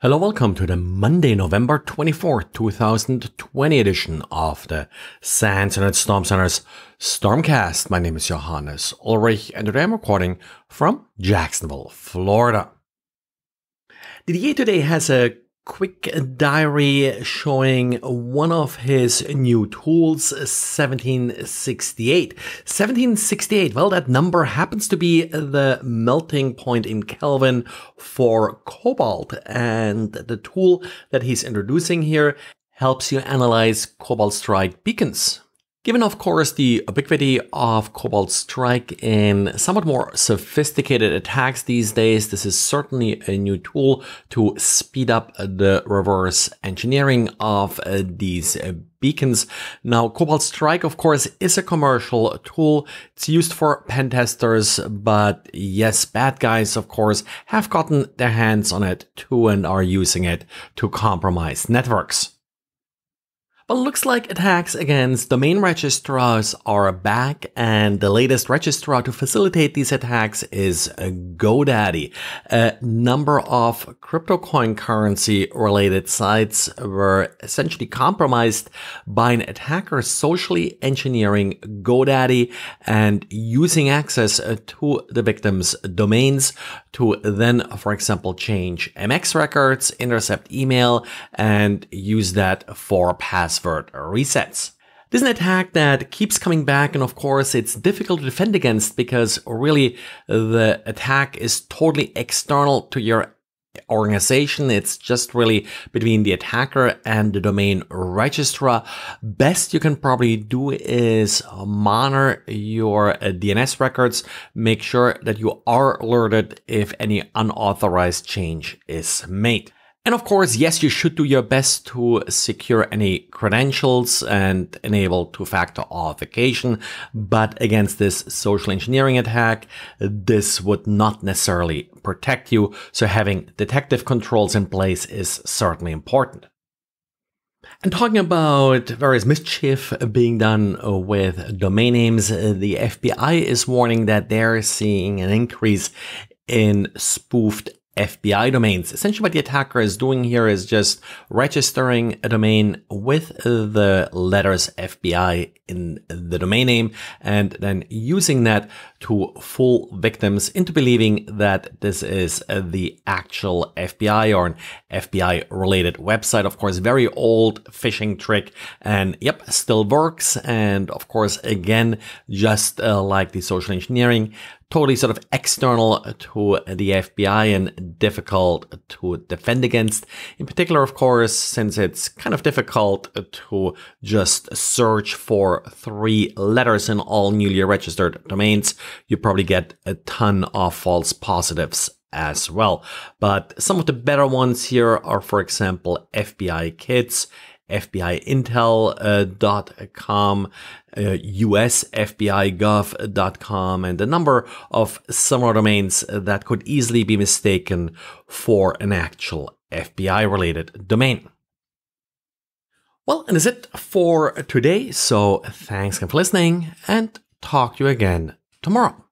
Hello, welcome to the Monday, November 24th, 2020 edition of the Sands and Storm Center's Stormcast. My name is Johannes Ulrich and today I'm recording from Jacksonville, Florida. The DDA today has a quick diary showing one of his new tools, 1768. 1768, well, that number happens to be the melting point in Kelvin for cobalt. And the tool that he's introducing here helps you analyze cobalt strike beacons. Given, of course, the ubiquity of Cobalt Strike in somewhat more sophisticated attacks these days, this is certainly a new tool to speed up the reverse engineering of uh, these uh, beacons. Now, Cobalt Strike, of course, is a commercial tool. It's used for pen testers, but yes, bad guys, of course, have gotten their hands on it too and are using it to compromise networks. But looks like attacks against domain registrars are back and the latest registrar to facilitate these attacks is GoDaddy. A number of cryptocurrency currency related sites were essentially compromised by an attacker socially engineering GoDaddy and using access to the victim's domains to then, for example, change MX records, intercept email, and use that for password resets. This is an attack that keeps coming back, and of course, it's difficult to defend against because really the attack is totally external to your organization. It's just really between the attacker and the domain registrar. Best you can probably do is monitor your uh, DNS records. Make sure that you are alerted if any unauthorized change is made. And of course, yes, you should do your best to secure any credentials and enable two-factor authentication. But against this social engineering attack, this would not necessarily protect you. So having detective controls in place is certainly important. And talking about various mischief being done with domain names, the FBI is warning that they're seeing an increase in spoofed FBI domains. Essentially what the attacker is doing here is just registering a domain with the letters FBI in the domain name and then using that to fool victims into believing that this is the actual FBI or an FBI related website. Of course, very old phishing trick and yep, still works. And of course, again, just uh, like the social engineering, totally sort of external to the FBI and difficult to defend against. In particular, of course, since it's kind of difficult to just search for three letters in all newly registered domains, you probably get a ton of false positives as well. But some of the better ones here are, for example, FBI Kids, FBIintel.com, uh, USFBIGov.com, uh, and a number of similar domains that could easily be mistaken for an actual FBI related domain. Well, and is it for today. So thanks again for listening and talk to you again tomorrow.